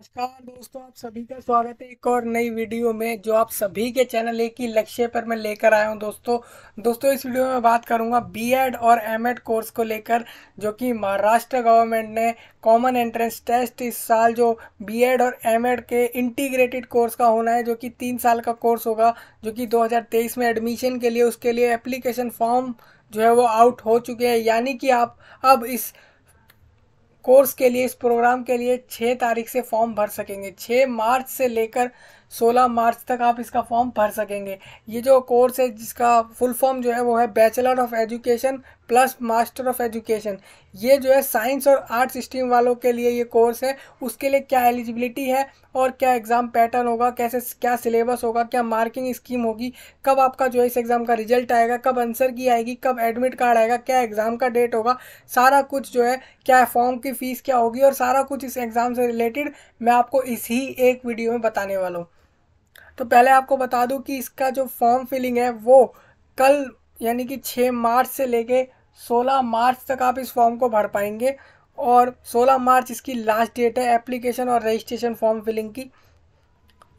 नमस्कार दोस्तों आप सभी का स्वागत है एक और नई वीडियो में जो आप सभी के चैनल एक ही लक्ष्य पर मैं लेकर आया हूं दोस्तों दोस्तों इस वीडियो में बात करूंगा बीएड और एमएड कोर्स को लेकर जो कि महाराष्ट्र गवर्नमेंट ने कॉमन एंट्रेंस टेस्ट इस साल जो बीएड और एमएड के इंटीग्रेटेड कोर्स का होना है जो कि तीन साल का कोर्स होगा जो कि दो में एडमिशन के लिए उसके लिए एप्लीकेशन फॉर्म जो है वो आउट हो चुके हैं यानी कि आप अब इस कोर्स के लिए इस प्रोग्राम के लिए छः तारीख से फॉर्म भर सकेंगे छः मार्च से लेकर 16 मार्च तक आप इसका फॉर्म भर सकेंगे ये जो कोर्स है जिसका फुल फॉर्म जो है वो है bachelor of education plus master of education ये जो है साइंस और आर्ट्स स्ट्रीम वालों के लिए ये कोर्स है उसके लिए क्या एलिजिबिलिटी है और क्या एग्ज़ाम पैटर्न होगा कैसे क्या सिलेबस होगा क्या मार्किंग स्कीम होगी कब आपका जो है इस एग्ज़ाम का रिजल्ट आएगा कब आंसर की आएगी कब एडमिट कार्ड आएगा क्या एग्ज़ाम का डेट होगा सारा कुछ जो है क्या फॉर्म की फ़ीस क्या होगी और सारा कुछ इस एग्ज़ाम से रिलेटेड मैं आपको इसी एक वीडियो में बताने वाला हूँ तो पहले आपको बता दूं कि इसका जो फॉर्म फिलिंग है वो कल यानी कि 6 मार्च से लेके 16 मार्च तक आप इस फॉर्म को भर पाएंगे और 16 मार्च इसकी लास्ट डेट है एप्लीकेशन और रजिस्ट्रेशन फॉर्म फिलिंग की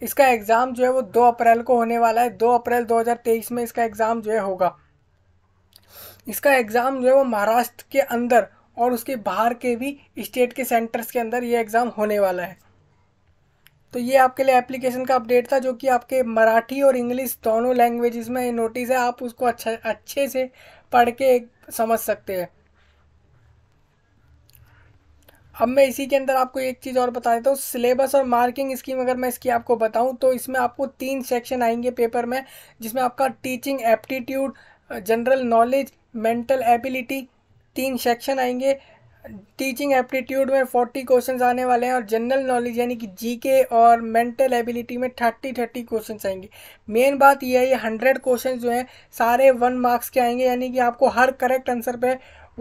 इसका एग्ज़ाम जो है वो दो अप्रैल को होने वाला है दो अप्रैल दो में इसका एग्ज़ाम जो है होगा इसका एग्ज़ाम जो है वो महाराष्ट्र के अंदर और उसके बाहर के भी स्टेट के सेंटर्स के अंदर ये एग्ज़ाम होने वाला है तो ये आपके लिए एप्लीकेशन का अपडेट था जो कि आपके मराठी और इंग्लिश दोनों लैंग्वेजेस में नोटिस है आप उसको अच्छा अच्छे से पढ़ के समझ सकते हैं अब मैं इसी के अंदर आपको एक चीज़ और बता देता हूँ सिलेबस और मार्किंग स्कीम अगर मैं इसकी आपको बताऊँ तो इसमें आपको तीन सेक्शन आएंगे पेपर में जिसमें आपका teaching aptitude general knowledge mental ability तीन सेक्शन आएंगे टीचिंग एप्टीट्यूड में फोर्टी क्वेश्चन आने वाले हैं और जनरल नॉलेज यानी कि जीके और मेंटल एबिलिटी में थर्टी थर्टी क्वेश्चन आएंगे मेन बात यह है ये हंड्रेड क्वेश्चन जो हैं सारे वन मार्क्स के आएंगे यानी कि आपको हर करेक्ट आंसर पे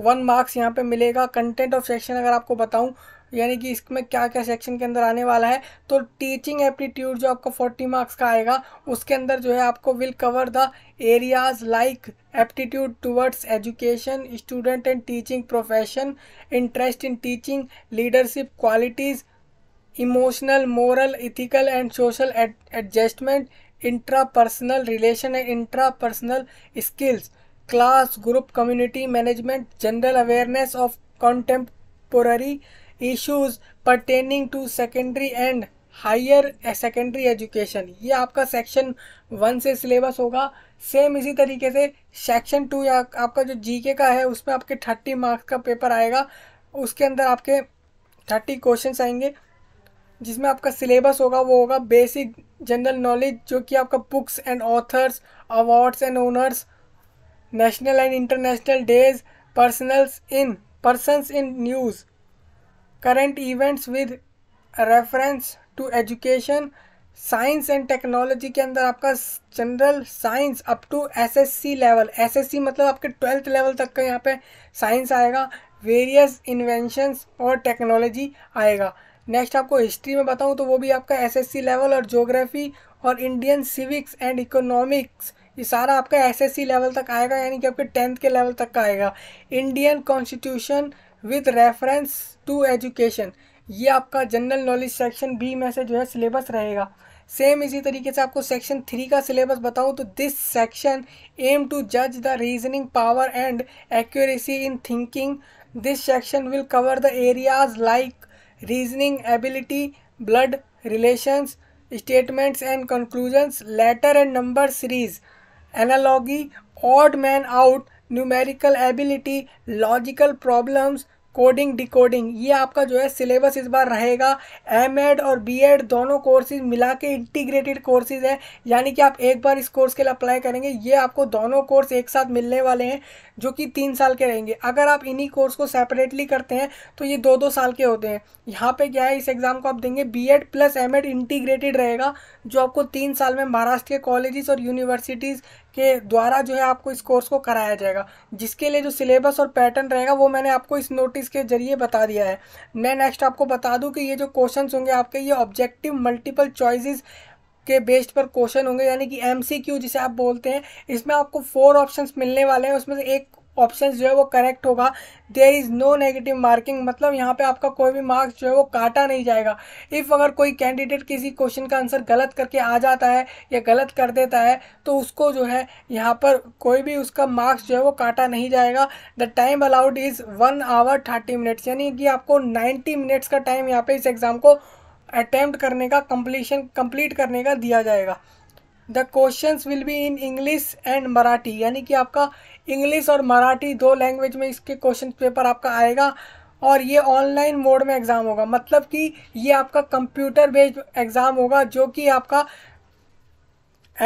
वन मार्क्स यहाँ पे मिलेगा कंटेंट ऑफ सेक्शन अगर आपको बताऊँ यानी कि इसमें क्या क्या सेक्शन के अंदर आने वाला है तो टीचिंग एप्टीट्यूड जो आपको 40 मार्क्स का आएगा उसके अंदर जो है आपको will cover the areas like aptitude towards education student and teaching profession interest in teaching leadership qualities emotional moral ethical and social adjustment intra personal relation and intra personal skills class group community management general awareness of contemporary issues pertaining to secondary and higher secondary education ये आपका section one से syllabus होगा same इसी तरीके से section two या आपका जो जीके का है उसमें आपके थर्टी मार्क्स का पेपर आएगा उसके अंदर आपके थर्टी क्वेश्चन आएंगे जिसमें आपका सिलेबस होगा वो होगा बेसिक जनरल नॉलेज जो कि आपका books and authors awards and honours national and international days personals in persons in news current events with reference to education science and technology के अंदर आपका general science up to S S C level S S C मतलब आपके twelfth level तक का यहाँ पे science आएगा वेरियस इन्वेंशंस और टेक्नोलॉजी आएगा नेक्स्ट आपको हिस्ट्री में बताऊँ तो वो भी आपका एस एस सी लेवल और जोग्राफी और इंडियन सिविक्स एंड इकोनॉमिक्स ये सारा आपका एस एस सी लेवल तक आएगा यानी कि आपके टेंथ के लेवल तक का आएगा Indian constitution with reference to education ये आपका जनरल नॉलेज सेक्शन बी में से जो है सिलेबस रहेगा सेम इसी तरीके से आपको सेक्शन थ्री का सिलेबस बताऊं तो दिस सेक्शन एम टू जज the reasoning power and accuracy in thinking this section will cover the areas like reasoning ability blood relations statements and conclusions letter and number series analogy odd man out numerical ability logical problems coding decoding ये आपका जो है syllabus इस बार रहेगा M Ed और B Ed दोनों courses मिला के इंटीग्रेटेड कोर्सेज हैं यानी कि आप एक बार इस कोर्स के लिए अप्लाई करेंगे ये आपको दोनों कोर्स एक साथ मिलने वाले हैं जो कि तीन साल के रहेंगे अगर आप इन्हीं कोर्स को सेपरेटली करते हैं तो ये दो दो साल के होते हैं यहाँ पे क्या है इस एग्ज़ाम को आप देंगे बीएड प्लस एमएड इंटीग्रेटेड रहेगा जो आपको तीन साल में महाराष्ट्र के कॉलेजेस और यूनिवर्सिटीज़ के द्वारा जो है आपको इस कोर्स को कराया जाएगा जिसके लिए जो सिलेबस और पैटर्न रहेगा वो मैंने आपको इस नोटिस के जरिए बता दिया है मैं नेक्स्ट आपको बता दूं कि ये जो क्वेश्चंस होंगे आपके ये ऑब्जेक्टिव मल्टीपल चॉइसेस के बेस्ड पर क्वेश्चन होंगे यानी कि एम जिसे आप बोलते हैं इसमें आपको फोर ऑप्शंस मिलने वाले हैं उसमें से एक ऑप्शन जो है वो करेक्ट होगा there is no negative marking मतलब यहाँ पे आपका कोई भी मार्क्स जो है वो काटा नहीं जाएगा इफ़ अगर कोई कैंडिडेट किसी क्वेश्चन का आंसर गलत करके आ जाता है या गलत कर देता है तो उसको जो है यहाँ पर कोई भी उसका मार्क्स जो है वो काटा नहीं जाएगा the time allowed is one hour thirty minutes यानी कि आपको नाइन्टी मिनट्स का टाइम यहाँ पर इस एग्ज़ाम को अटैम्प्ट करने का कम्प्लीशन कम्प्लीट करने का दिया जाएगा the question will be in English and Marathi यानी कि आपका इंग्लिश और मराठी दो लैंग्वेज में इसके क्वेश्चन पेपर आपका आएगा और ये ऑनलाइन मोड में एग्ज़ाम होगा मतलब कि ये आपका कंप्यूटर बेस्ड एग्ज़ाम होगा जो कि आपका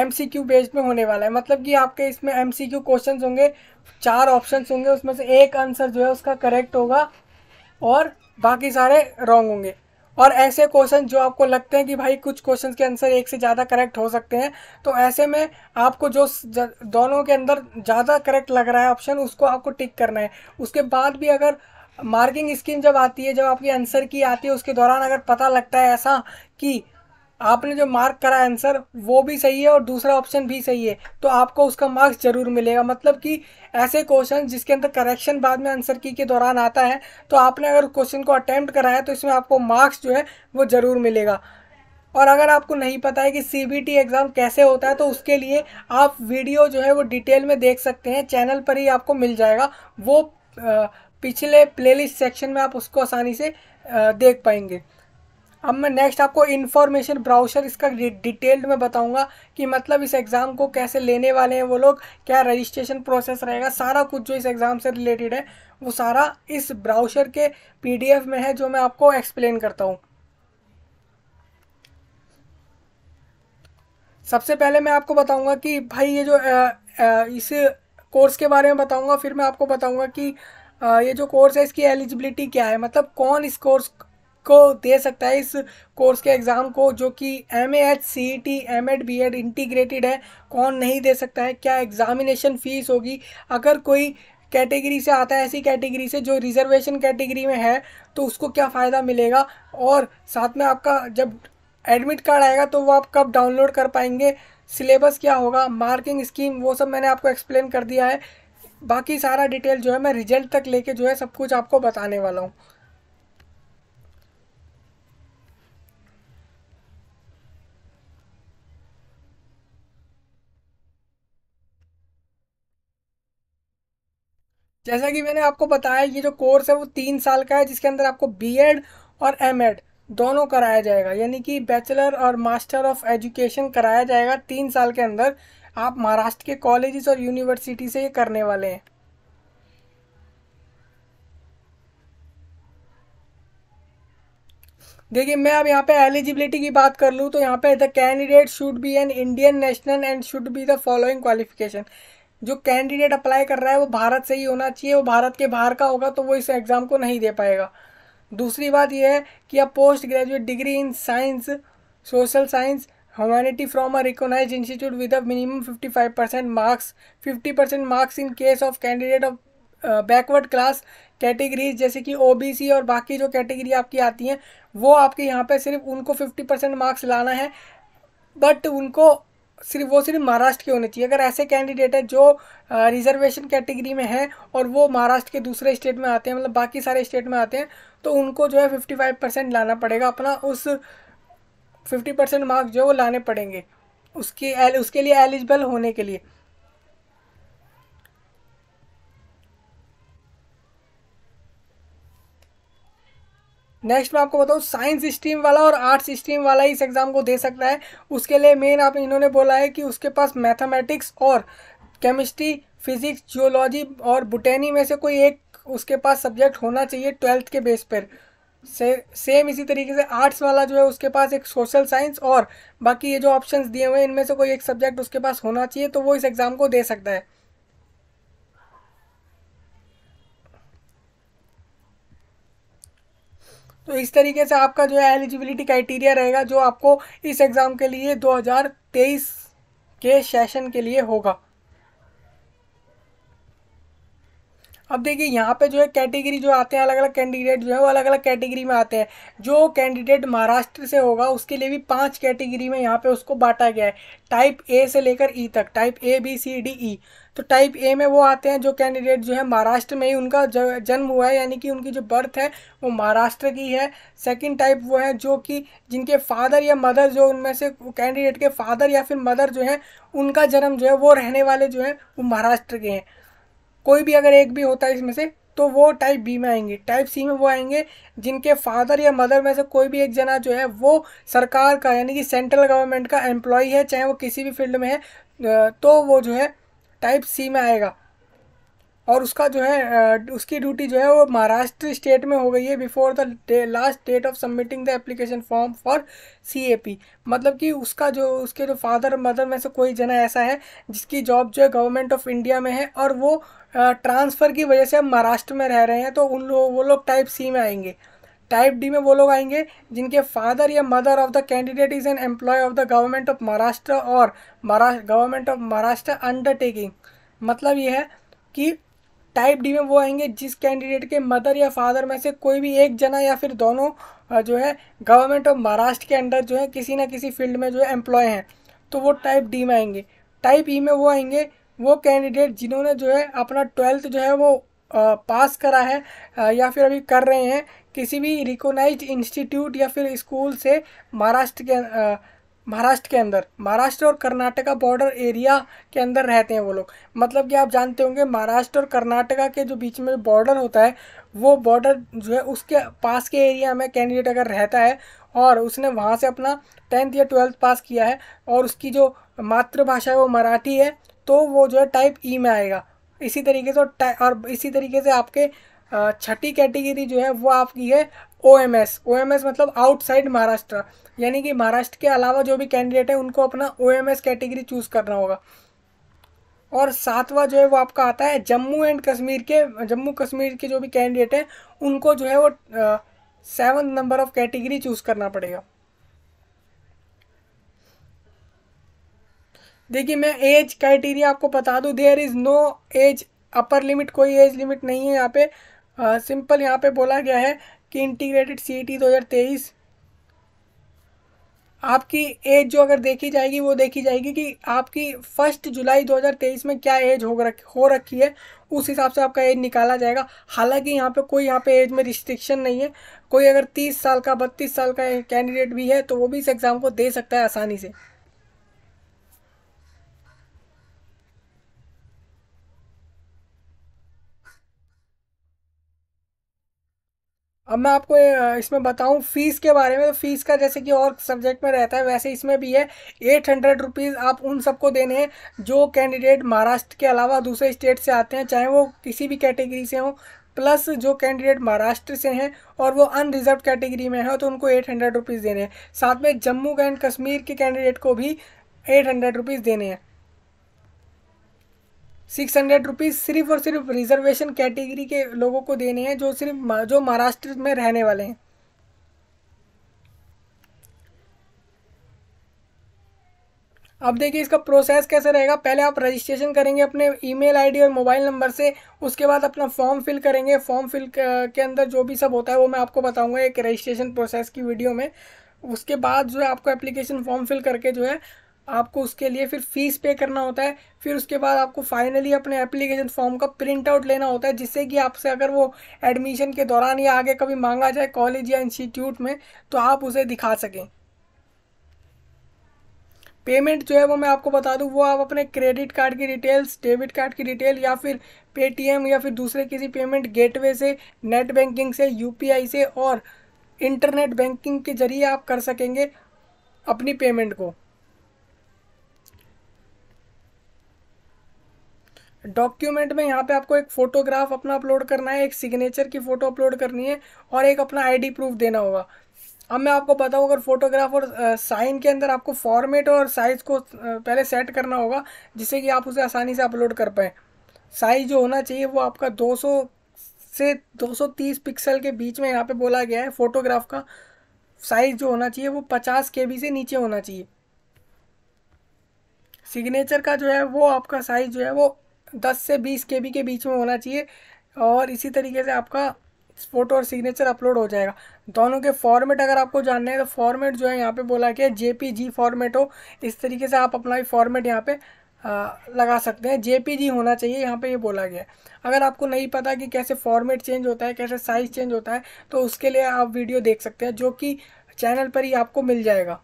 एम सी क्यू बेस्ड में होने वाला है मतलब कि आपके इसमें एम सी क्यू क्वेश्चन होंगे चार ऑप्शन होंगे उसमें से एक आंसर जो है उसका करेक्ट होगा और बाकी सारे रॉन्ग होंगे और ऐसे क्वेश्चन जो आपको लगते हैं कि भाई कुछ क्वेश्चन के आंसर एक से ज़्यादा करेक्ट हो सकते हैं तो ऐसे में आपको जो दोनों के अंदर ज़्यादा करेक्ट लग रहा है ऑप्शन उसको आपको टिक करना है उसके बाद भी अगर मार्किंग स्कीम जब आती है जब आपकी आंसर की आती है उसके दौरान अगर पता लगता है ऐसा कि आपने जो मार्क करा आंसर वो भी सही है और दूसरा ऑप्शन भी सही है तो आपको उसका मार्क्स जरूर मिलेगा मतलब कि ऐसे क्वेश्चन जिसके अंदर करेक्शन बाद में आंसर की के दौरान आता है तो आपने अगर क्वेश्चन को अटैम्प्ट करा है तो इसमें आपको मार्क्स जो है वो ज़रूर मिलेगा और अगर आपको नहीं पता है कि सी एग्ज़ाम कैसे होता है तो उसके लिए आप वीडियो जो है वो डिटेल में देख सकते हैं चैनल पर ही आपको मिल जाएगा वो पिछले प्लेलिस्ट सेक्शन में आप उसको आसानी से देख पाएंगे अब मैं नेक्स्ट आपको इन्फॉर्मेशन ब्राउशर इसका डिटेल्ड में बताऊंगा कि मतलब इस एग्ज़ाम को कैसे लेने वाले हैं वो लोग क्या रजिस्ट्रेशन प्रोसेस रहेगा सारा कुछ जो इस एग्ज़ाम से रिलेटेड है वो सारा इस ब्राउशर के पीडीएफ में है जो मैं आपको एक्सप्लेन करता हूँ सबसे पहले मैं आपको बताऊंगा कि भाई ये जो आ, आ, इस कोर्स के बारे में बताऊंगा फिर मैं आपको बताऊंगा कि आ, ये जो कोर्स है इसकी एलिजिबिलिटी क्या है मतलब कौन इस कोर्स को दे सकता है इस कोर्स के एग्ज़ाम को जो कि M H C T M Ed B Ed integrated है कौन नहीं दे सकता है क्या एग्ज़ामिनेशन फ़ीस होगी अगर कोई कैटेगरी से आता है ऐसी कैटेगरी से जो रिजर्वेशन कैटेगरी में है तो उसको क्या फ़ायदा मिलेगा और साथ में आपका जब एडमिट कार्ड आएगा तो वो आप कब डाउनलोड कर पाएंगे सिलेबस क्या होगा मार्किंग स्कीम वो सब मैंने आपको एक्सप्लेन कर दिया है बाकी सारा डिटेल जो है मैं रिजल्ट तक लेके जो है सब कुछ आपको बताने वाला हूँ जैसा कि मैंने आपको बताया ये जो कोर्स है वो तीन साल का है जिसके अंदर आपको बीएड और एमएड दोनों कराया जाएगा यानी कि बैचलर और मास्टर ऑफ एजुकेशन कराया जाएगा तीन साल के अंदर आप महाराष्ट्र के कॉलेजेस और यूनिवर्सिटी से ये करने वाले हैं देखिए मैं अब यहाँ पे एलिजिबिलिटी की बात कर लूँ तो यहाँ पे the candidate should be an Indian national and should be the following qualification जो कैंडिडेट अप्लाई कर रहा है वो भारत से ही होना चाहिए वो भारत के बाहर का होगा तो वो इस एग्ज़ाम को नहीं दे पाएगा दूसरी बात यह है कि अब post graduate degree in science social science humanity from a recognise institute with a minimum 55% marks 50% marks in case of candidate of backward class categories जैसे कि ओबीसी और बाकी जो कैटेगरी आपकी आती हैं वो आपके यहाँ पे सिर्फ उनको 50 परसेंट मार्क्स लाना है बट उनको सिर्फ वो सिर्फ महाराष्ट्र के होने चाहिए अगर ऐसे कैंडिडेट हैं जो रिजर्वेशन कैटेगरी में हैं और वो महाराष्ट्र के दूसरे स्टेट में आते हैं मतलब बाकी सारे स्टेट में आते हैं तो उनको जो है फिफ्टी फाइव परसेंट लाना पड़ेगा अपना उस फिफ्टी परसेंट मार्क्स जो है वो लाने पड़ेंगे उसके उसके लिए एलिजिबल होने के लिए नेक्स्ट मैं आपको बताऊँ साइंस स्ट्रीम वाला और आर्ट्स स्ट्रीम वाला इस एग्ज़ाम को दे सकता है उसके लिए मेन आप इन्होंने बोला है कि उसके पास मैथमेटिक्स और केमिस्ट्री फिजिक्स जियोलॉजी और बुटेनी में से कोई एक उसके पास सब्जेक्ट होना चाहिए ट्वेल्थ के बेस पर से सेम इसी तरीके से आर्ट्स वाला जो है उसके पास एक सोशल साइंस और बाकी ये जो ऑप्शंस दिए हुए हैं इनमें से कोई एक सब्जेक्ट उसके पास होना चाहिए तो वो इस एग्ज़ाम को दे सकता है तो इस तरीके से आपका जो है एलिजिबिलिटी क्राइटेरिया रहेगा जो आपको इस एग्ज़ाम के लिए 2023 के सेशन के लिए होगा अब देखिए यहाँ पे जो है कैटेगरी जो आते हैं अलग अलग कैंडिडेट जो है वो अलग अलग कैटेगरी में आते हैं जो कैंडिडेट महाराष्ट्र से होगा उसके लिए भी पांच कैटेगरी में यहाँ पे उसको बांटा गया है टाइप ए से लेकर ई e तक type A B C D E तो टाइप ए में वो आते हैं जो कैंडिडेट जो है महाराष्ट्र में ही उनका जन्म हुआ है यानी कि उनकी जो बर्थ है वो महाराष्ट्र की है सेकेंड टाइप वो है जो कि जिनके फादर या मदर जो उनमें से कैंडिडेट के फादर या फिर मदर जो है उनका जन्म जो है वो रहने वाले जो है वो महाराष्ट्र के हैं कोई भी अगर एक भी होता है इसमें से तो वो टाइप बी में आएंगे टाइप सी में वो आएंगे जिनके फादर या मदर में से कोई भी एक जना जो है वो सरकार का यानी कि सेंट्रल गवर्नमेंट का एम्प्लॉय है चाहे वो किसी भी फील्ड में है तो वो जो है टाइप सी में आएगा और उसका जो है उसकी ड्यूटी जो है वो महाराष्ट्र स्टेट में हो गई है before the last date of submitting the application form for CAP मतलब कि उसका जो उसके जो फादर मदर में से कोई जना ऐसा है जिसकी जॉब जो है गवर्नमेंट ऑफ इंडिया में है और वो ट्रांसफ़र की वजह से अब महाराष्ट्र में रह रहे हैं तो उन लोग वो लोग टाइप सी में आएंगे टाइप डी में वो लोग आएंगे जिनके फादर या mother of the candidate is an employ of the government of Maharashtra और Maharashtra government of Maharashtra undertaking मतलब ये है कि टाइप डी में वो आएंगे जिस कैंडिडेट के मदर या फादर में से कोई भी एक जना या फिर दोनों जो है गवर्नमेंट ऑफ महाराष्ट्र के अंडर जो है किसी ना किसी फील्ड में जो है एम्प्लॉय हैं तो वो टाइप डी में आएंगे टाइप ई में वो आएंगे वो कैंडिडेट जिन्होंने जो है अपना ट्वेल्थ जो है वो आ, पास करा है आ, या फिर अभी कर रहे हैं किसी भी रिकोनाइज इंस्टीट्यूट या फिर स्कूल से महाराष्ट्र के महाराष्ट्र के अंदर महाराष्ट्र और कर्नाटका बॉर्डर एरिया के अंदर रहते हैं वो लोग मतलब कि आप जानते होंगे महाराष्ट्र और कर्नाटका के जो बीच में बॉर्डर होता है वो बॉर्डर जो है उसके पास के एरिया में कैंडिडेट अगर रहता है और उसने वहाँ से अपना टेंथ या ट्वेल्थ पास किया है और उसकी जो मातृभाषा है वो मराठी है तो वो जो है टाइप ई e में आएगा इसी तरीके से और इसी तरीके से आपके छठी कैटेगरी जो है वो आपकी है O M S O M S मतलब आउटसाइड महाराष्ट्र यानी कि महाराष्ट्र के अलावा जो भी कैंडिडेट है उनको अपना ओ कैटेगरी चूज़ करना होगा और सातवां जो है वो आपका आता है जम्मू एंड कश्मीर के जम्मू कश्मीर के जो भी कैंडिडेट हैं उनको जो है वो seven number of category choose करना पड़ेगा देखिए मैं एज क्राइटेरिया आपको बता दूं there is no age upper limit कोई एज लिमिट नहीं है यहाँ पे सिंपल यहाँ पे बोला गया है कि इंटीग्रेटेड सी ई दो हज़ार तेईस आपकी एज जो अगर देखी जाएगी वो देखी जाएगी कि आपकी फर्स्ट जुलाई 2023 में क्या एज हो रख हो रखी है उस हिसाब से आपका एज निकाला जाएगा हालांकि यहाँ पे कोई यहाँ पे एज में रिस्ट्रिक्शन नहीं है कोई अगर 30 साल का 32 साल का कैंडिडेट भी है तो वो भी इस एग्ज़ाम को दे सकता है आसानी से अब मैं आपको इसमें बताऊं फ़ीस के बारे में तो फ़ीस का जैसे कि और सब्जेक्ट में रहता है वैसे इसमें भी है एट हंड्रेड रुपीज़ आप उन सबको देने हैं जो कैंडिडेट महाराष्ट्र के अलावा दूसरे स्टेट से आते हैं चाहे वो किसी भी कैटेगरी से हों प्लस जो कैंडिडेट महाराष्ट्र से हैं और वो अनरिजर्व कैटेगरी में है तो उनको एट हंड्रेड रुपीज़ देने हैं साथ में जम्मू एंड कश्मीर के कैंडिडेट को भी एट हंड्रेड रुपीज़ देने हैं सिक्स हंड्रेड रुपीज़ सिर्फ और सिर्फ रिजर्वेशन कैटेगरी के लोगों को देने हैं जो सिर्फ जो महाराष्ट्र में रहने वाले हैं अब देखिए इसका प्रोसेस कैसे रहेगा पहले आप रजिस्ट्रेशन करेंगे अपने ईमेल आईडी और मोबाइल नंबर से उसके बाद अपना फॉर्म फिल करेंगे फॉर्म फिल के अंदर जो भी सब होता है वो मैं आपको बताऊंगा एक रजिस्ट्रेशन प्रोसेस की वीडियो में उसके बाद जो है आपको एप्लीकेशन फॉर्म फिल करके जो है आपको उसके लिए फिर फीस पे करना होता है फिर उसके बाद आपको फाइनली अपने एप्लीकेशन फॉर्म का प्रिंट आउट लेना होता है जिससे कि आपसे अगर वो एडमिशन के दौरान या आगे कभी मांगा जाए कॉलेज या इंस्टीट्यूट में तो आप उसे दिखा सकें पेमेंट जो है वो मैं आपको बता दूँ वो आप अपने क्रेडिट कार्ड की डिटेल्स डेबिट कार्ड की डिटेल या फिर पेटीएम या फिर दूसरे किसी पेमेंट गेटवे से नेट बैंकिंग से यूपीआई से और इंटरनेट बैंकिंग के जरिए आप कर सकेंगे अपनी पेमेंट को डॉक्यूमेंट में यहाँ पे आपको एक फोटोग्राफ अपना अपलोड करना है एक सिग्नेचर की फ़ोटो अपलोड करनी है और एक अपना आईडी प्रूफ देना होगा अब मैं आपको बताऊँ अगर फोटोग्राफ और साइन के अंदर आपको फॉर्मेट और साइज़ को पहले सेट करना होगा जिससे कि आप उसे आसानी से अपलोड कर पाएँ साइज़ जो होना चाहिए वो आपका 200 से 230 पिक्सल के बीच में यहाँ पे बोला गया है फोटोग्राफ का साइज़ जो होना चाहिए वो 50 के से नीचे होना चाहिए सिग्नेचर का जो है वो आपका साइज़ जो है वो दस से बीस के के बीच में होना चाहिए और इसी तरीके से आपका फ़ोटो और सिग्नेचर अपलोड हो जाएगा दोनों के फॉर्मेट अगर आपको जानना है तो फॉर्मेट जो है यहाँ पे बोला गया जेपीजी फॉर्मेट हो इस तरीके से आप अपना भी फॉर्मेट यहाँ पे आ, लगा सकते हैं जेपीजी होना चाहिए यहाँ पे ये यह बोला गया है अगर आपको नहीं पता कि कैसे फॉर्मेट चेंज होता है कैसे साइज़ चेंज होता है तो उसके लिए आप वीडियो देख सकते हैं जो कि चैनल पर ही आपको मिल जाएगा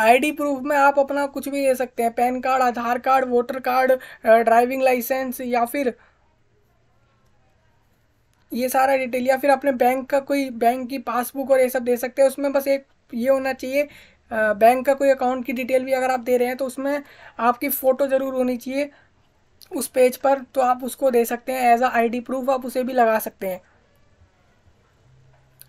आईडी प्रूफ में आप अपना कुछ भी दे सकते हैं PAN card Aadhaar card voter card driving licence या फिर ये सारा डिटेल या फिर अपने बैंक का कोई बैंक की पासबुक और ये सब दे सकते हैं उसमें बस एक ये होना चाहिए बैंक का कोई अकाउंट की डिटेल भी अगर आप दे रहे हैं तो उसमें आपकी फ़ोटो ज़रूर होनी चाहिए उस पेज पर तो आप उसको दे सकते हैं एज अ आईडी प्रूफ आप उसे भी लगा सकते हैं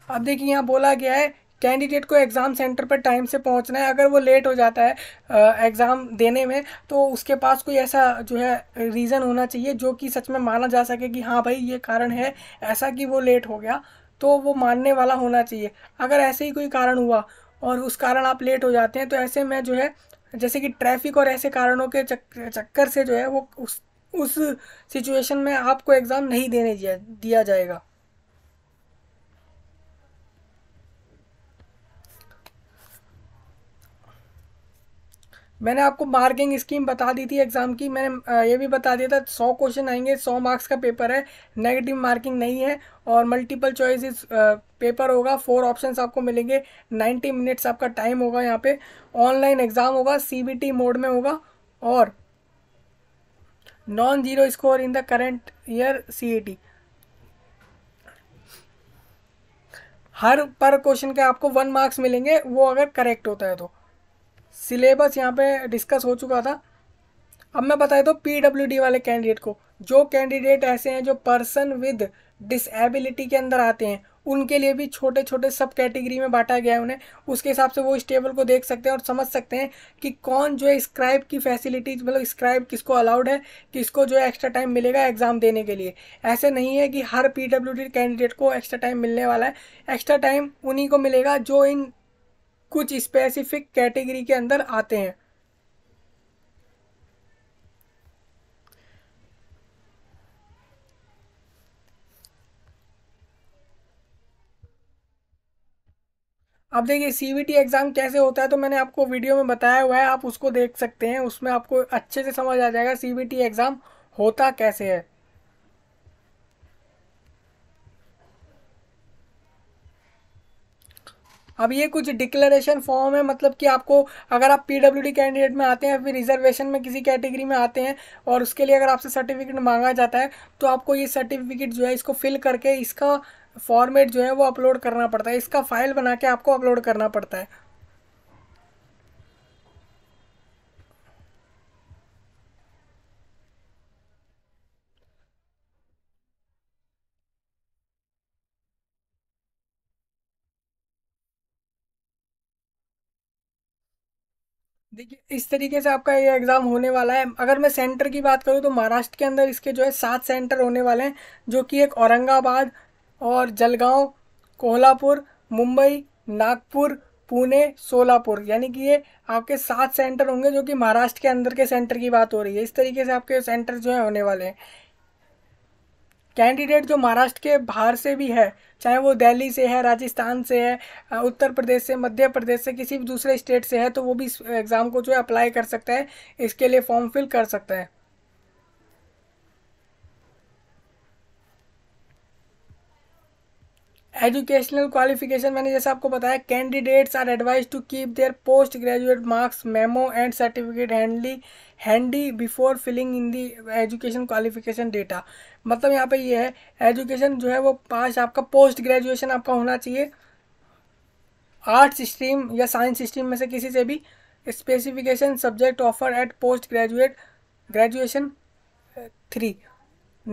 अब देखिए यहाँ बोला गया है कैंडिडेट को एग्ज़ाम सेंटर पर टाइम से पहुंचना है अगर वो लेट हो जाता है एग्ज़ाम देने में तो उसके पास कोई ऐसा जो है रीज़न होना चाहिए जो कि सच में माना जा सके कि हाँ भाई ये कारण है ऐसा कि वो लेट हो गया तो वो मानने वाला होना चाहिए अगर ऐसे ही कोई कारण हुआ और उस कारण आप लेट हो जाते हैं तो ऐसे में जो है जैसे कि ट्रैफिक और ऐसे कारणों के चक्कर से जो है वो उस उस सिचुएशन में आपको एग्ज़ाम नहीं देने दिया दिया जाएगा मैंने आपको मार्किंग स्कीम बता दी थी एग्ज़ाम की मैंने ये भी बता दिया था सौ क्वेश्चन आएंगे सौ मार्क्स का पेपर है नेगेटिव मार्किंग नहीं है और मल्टीपल चॉइस पेपर होगा फोर ऑप्शंस आपको मिलेंगे नाइन्टी मिनट्स आपका टाइम होगा यहाँ पे ऑनलाइन एग्ज़ाम होगा सीबीटी मोड में होगा और non zero score in the current year सी हर पर क्वेश्चन के आपको वन मार्क्स मिलेंगे वो अगर करेक्ट होता है तो सिलेबस यहाँ पे डिस्कस हो चुका था अब मैं बताए तो पीडब्ल्यूडी वाले कैंडिडेट को जो कैंडिडेट ऐसे हैं जो पर्सन विद डिसेबिलिटी के अंदर आते हैं उनके लिए भी छोटे छोटे सब कैटेगरी में बांटा गया है उन्हें उसके हिसाब से वो इस टेबल को देख सकते हैं और समझ सकते हैं कि कौन जो है स्क्राइब की फैसिलिटीज मतलब स्क्राइब किसको अलाउड है किसको जो है एक्स्ट्रा टाइम मिलेगा एग्जाम देने के लिए ऐसे नहीं है कि हर पी कैंडिडेट को एक्स्ट्रा टाइम मिलने वाला है एक्स्ट्रा टाइम उन्हीं को मिलेगा जो इन कुछ स्पेसिफिक कैटेगरी के अंदर आते हैं अब देखिए सीबीटी एग्ज़ाम कैसे होता है तो मैंने आपको वीडियो में बताया हुआ है आप उसको देख सकते हैं उसमें आपको अच्छे से समझ आ जाएगा सीबीटी एग्ज़ाम होता कैसे है अब ये कुछ डिक्लेरेशन फॉर्म है मतलब कि आपको अगर आप पीडब्ल्यूडी कैंडिडेट में आते हैं फिर रिजर्वेशन में किसी कैटेगरी में आते हैं और उसके लिए अगर आपसे सर्टिफिकेट मांगा जाता है तो आपको ये सर्टिफिकेट जो है इसको फिल करके इसका फॉर्मेट जो है वो अपलोड करना पड़ता है इसका फाइल बना के आपको अपलोड करना पड़ता है देखिए इस तरीके से आपका ये एग्ज़ाम होने वाला है अगर मैं सेंटर की बात करूँ तो महाराष्ट्र के अंदर इसके जो है सात सेंटर होने वाले हैं जो कि एक औरंगाबाद और जलगांव कोल्हापुर मुंबई नागपुर पुणे सोलापुर यानी कि ये आपके सात सेंटर होंगे जो कि महाराष्ट्र के अंदर के सेंटर की बात हो रही है इस तरीके से आपके सेंटर जो है होने वाले हैं कैंडिडेट जो महाराष्ट्र के बाहर से भी है चाहे वो दिल्ली से है राजस्थान से है उत्तर प्रदेश से मध्य प्रदेश से किसी भी दूसरे स्टेट से है तो वो भी इस एग्ज़ाम को जो है अप्लाई कर सकता है इसके लिए फॉर्म फिल कर सकता है एजुकेशनल क्वालिफिकेशन मैंने जैसे आपको बताया candidates are advise to keep their post graduate marks memo and certificate handily handy before filling in the education qualification data मतलब यहाँ पे ये यह है एजुकेशन जो है वो पास आपका पोस्ट ग्रेजुएशन आपका होना चाहिए आर्ट्स स्ट्रीम या साइंस स्ट्रीम में से किसी से भी specification subject offer at post graduate graduation three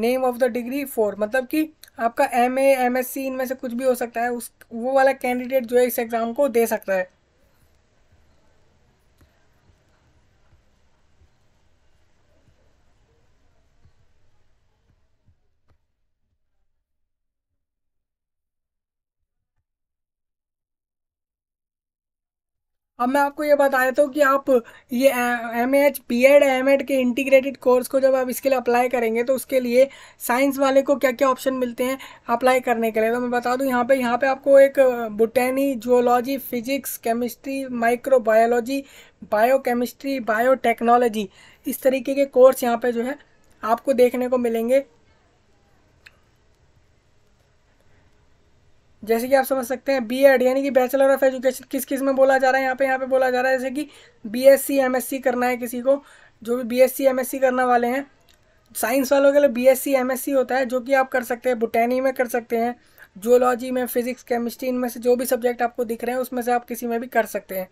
name of the degree four मतलब कि आपका M A M S C इनमें से कुछ भी हो सकता है उस वो वाला कैंडिडेट जो है इस एग्ज़ाम को दे सकता है अब मैं आपको ये बता देता हूँ तो कि आप ये M H B Ed M Ed के इंटीग्रेटेड कोर्स को जब आप इसके लिए अप्लाई करेंगे तो उसके लिए साइंस वाले को क्या क्या ऑप्शन मिलते हैं अप्लाई करने के लिए तो मैं बता दूँ यहाँ पे यहाँ पे आपको एक botany zoology physics chemistry microbiology biochemistry biotechnology इस तरीके के कोर्स यहाँ पर जो है आपको देखने को मिलेंगे जैसे कि आप समझ सकते हैं बी एड यानी कि बैचलर ऑफ एजुकेशन किस किस में बोला जा रहा है यहाँ पे यहाँ पे बोला जा रहा है जैसे कि B S C M S C करना है किसी को जो भी B S C M S C करने वाले हैं साइंस वालों के लिए B S C M S C होता है जो कि आप कर सकते हैं बुटैनी में कर सकते हैं जोलॉजी में फिजिक्स केमिस्ट्री इनमें से जो भी सब्जेक्ट आपको दिख रहे हैं उसमें से आप किसी में भी कर सकते हैं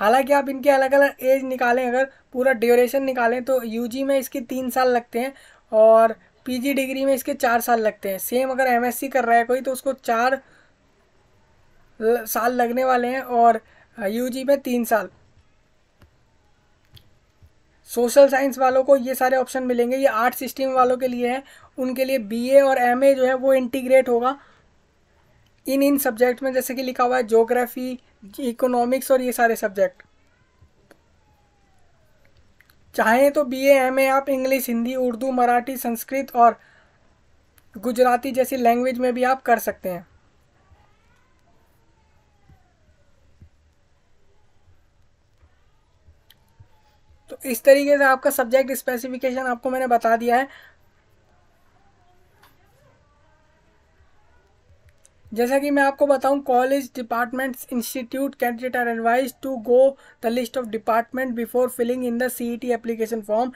हालांकि आप इनके अलग अलग एज निकालें अगर पूरा ड्यूरेशन निकालें तो यूजी में इसकी तीन साल लगते हैं और पीजी डिग्री में इसके चार साल लगते हैं सेम अगर एमएससी कर रहा है कोई तो उसको चार साल लगने वाले हैं और यूजी में तीन साल सोशल साइंस वालों को ये सारे ऑप्शन मिलेंगे ये आर्ट सिस्टम वालों के लिए है उनके लिए बीए और एमए जो है वो इंटीग्रेट होगा इन इन सब्जेक्ट में जैसे कि लिखा हुआ है जोग्राफी इकोनॉमिक्स और ये सारे सब्जेक्ट चाहें तो बी एम ए आप इंग्लिश हिंदी उर्दू मराठी संस्कृत और गुजराती जैसी लैंग्वेज में भी आप कर सकते हैं तो इस तरीके से आपका सब्जेक्ट स्पेसिफिकेशन आपको मैंने बता दिया है जैसा कि मैं आपको बताऊं college departments institute candidate are advise to go the list of department before filling in the CET application form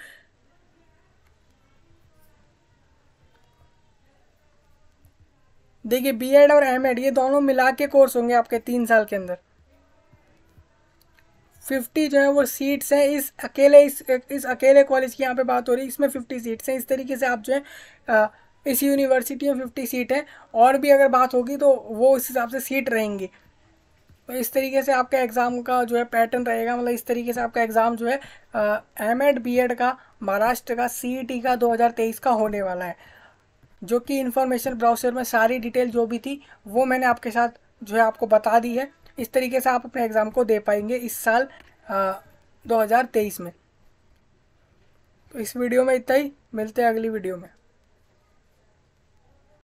देखिए बीएड और एमएड ये दोनों मिला के कोर्स होंगे आपके तीन साल के अंदर फिफ्टी जो है वो सीट्स हैं इस अकेले इस इस अकेले कॉलेज की यहाँ पे बात हो रही है इसमें फिफ्टी सीट्स हैं इस तरीके से आप जो है इस यूनिवर्सिटी में फिफ्टी सीट है और भी अगर बात होगी तो वो उस हिसाब से सीट रहेंगी तो इस तरीके से आपका एग्ज़ाम का जो है पैटर्न रहेगा मतलब इस तरीके से आपका एग्ज़ाम जो है एम एड बी एड का महाराष्ट्र का सी ई टी का 2023 का होने वाला है जो कि इन्फॉर्मेशन ब्राउसर में सारी डिटेल जो भी थी वो मैंने आपके साथ जो है आपको बता दी है इस तरीके से आप अपने एग्ज़ाम को दे पाएंगे इस साल दो में तो इस वीडियो में इतना ही मिलते हैं अगली वीडियो में